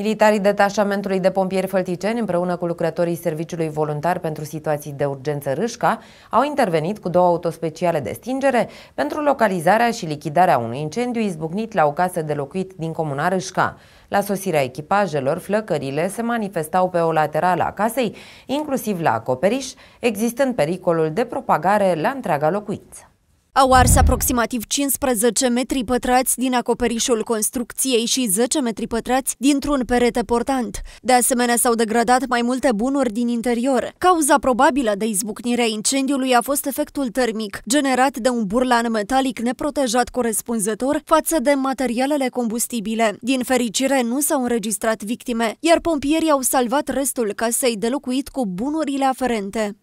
Militarii detașamentului de pompieri fălticeni, împreună cu lucrătorii Serviciului Voluntar pentru Situații de Urgență Râșca, au intervenit cu două autospeciale de stingere pentru localizarea și lichidarea unui incendiu izbucnit la o casă de locuit din comuna Râșca. La sosirea echipajelor, flăcările se manifestau pe o laterală a casei, inclusiv la acoperiș, existând pericolul de propagare la întreaga locuință. Au ars aproximativ 15 metri pătrați din acoperișul construcției și 10 metri pătrați dintr-un perete portant. De asemenea, s-au degradat mai multe bunuri din interior. Cauza probabilă de izbucnirea incendiului a fost efectul termic, generat de un burlan metalic neprotejat corespunzător față de materialele combustibile. Din fericire, nu s-au înregistrat victime, iar pompierii au salvat restul casei de locuit cu bunurile aferente.